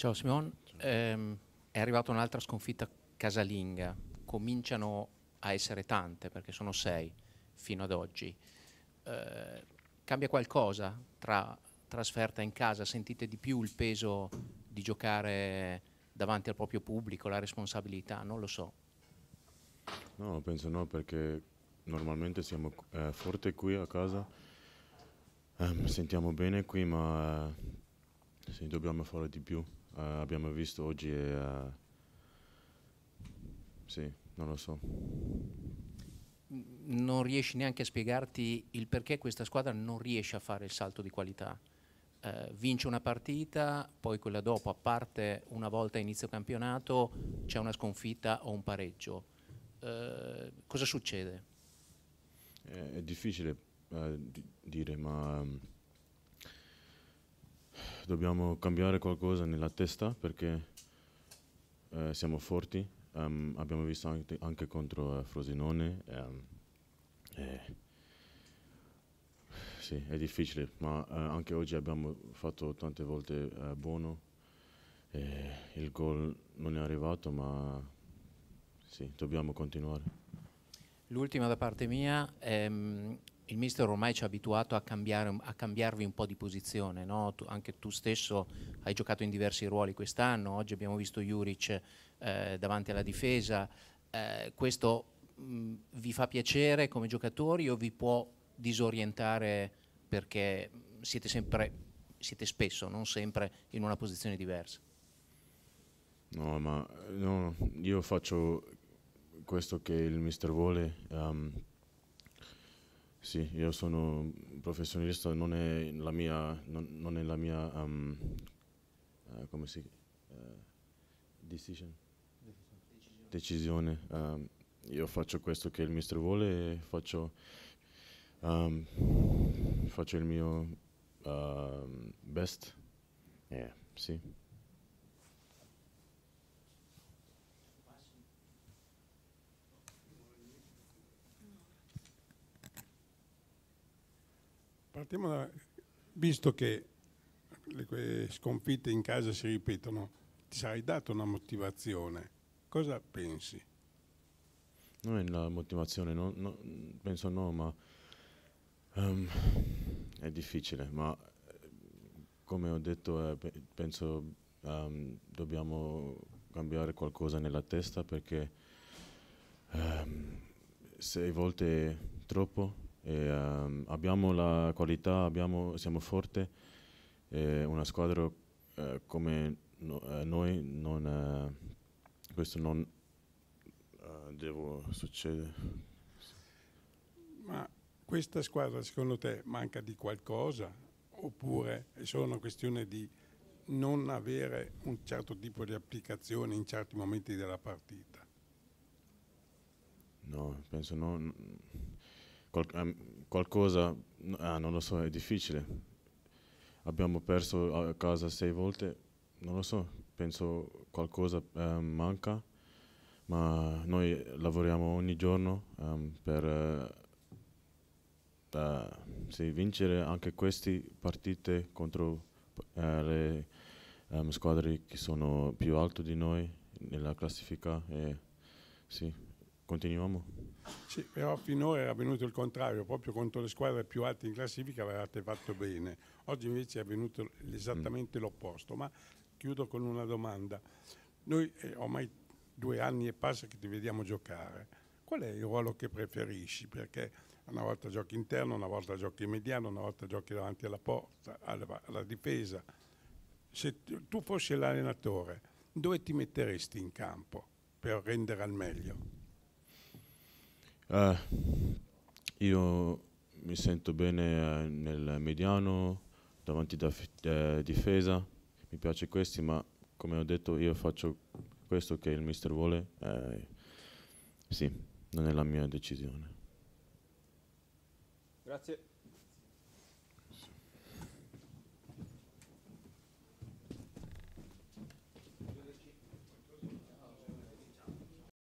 Ciao Simone, ehm, è arrivata un'altra sconfitta casalinga, cominciano a essere tante perché sono sei fino ad oggi. Eh, cambia qualcosa tra trasferta in casa? Sentite di più il peso di giocare davanti al proprio pubblico, la responsabilità? Non lo so. No, penso no perché normalmente siamo eh, forti qui a casa, eh, sentiamo bene qui ma eh, sì, dobbiamo fare di più eh, abbiamo visto oggi. Eh, sì, non lo so. Non riesci neanche a spiegarti il perché questa squadra non riesce a fare il salto di qualità. Eh, vince una partita, poi quella dopo, a parte una volta inizio campionato, c'è una sconfitta o un pareggio. Eh, cosa succede? Eh, è, difficile eh, di dire, ma mm, dobbiamo cambiare qualcosa nella testa perché eh, siamo forti. Um, abbiamo visto anche, anche contro eh, Frosinone. Um, eh, sì, è difficile, ma eh, anche oggi abbiamo fatto tante volte eh, buono. il gol non è arrivato, ma sì, dobbiamo continuare. L'ultima da parte mia. Ehm il mister ormai ci ha abituato a, cambiare, a cambiarvi un po' di posizione, no? tu, anche tu stesso hai giocato in diversi ruoli quest'anno, oggi abbiamo visto Juric eh, davanti alla difesa, eh, questo mh, mm, vi fa piacere come giocatori o vi può disorientare perché siete, sempre, siete spesso, non sempre, in una posizione diversa? No, ma no, io faccio questo che il mister vuole. Um, sì, io sono un professionista, non è la mia, non, non è la mia um, uh, come si, uh, decision. decisione. decisione. Um, io faccio questo che il mister vuole e faccio, um, faccio il mio uh, best. Yeah, sì. Partiamo da, visto che le sconfitte in casa si ripetono, ti sarai dato una motivazione. Cosa pensi? Non è la motivazione, no, no, penso no, ma um, è difficile, ma come ho detto, eh, penso um, dobbiamo cambiare qualcosa nella testa perché um, ehm, sei volte troppo e, um, abbiamo la qualità, abbiamo, siamo forti, una squadra uh, come no, uh, noi non, uh, questo non deve succedere. Ma questa squadra secondo te manca di qualcosa oppure è solo una questione di non avere un certo tipo di applicazione in certi momenti della partita? No, penso no qual, ehm, qualcosa, ah, non lo so, è difficile. Abbiamo perso a casa sei volte, non lo so, penso qualcosa um, manca, ma noi lavoriamo ogni giorno um, per uh, sì, vincere anche queste partite contro uh, le squadre che sono più alte di noi nella classifica e sì, continuiamo. Sì, però finora era avvenuto il contrario, proprio contro le squadre più alte in classifica avevate fatto bene, oggi invece è avvenuto esattamente mm. l'opposto, ma chiudo con una domanda. Noi eh, ormai due anni e passa che ti vediamo giocare, qual è il ruolo che preferisci? Perché una volta giochi interno, una volta giochi mediano, una volta giochi davanti alla porta, alla, alla difesa. Se tu fossi l'allenatore, dove ti metteresti in campo per rendere al meglio? Eh, io mi sento bene eh, nel mediano, davanti da eh, difesa, mi piace questi, ma come ho detto io faccio questo che il mister vuole. Eh, sì, non è la mia decisione. Grazie.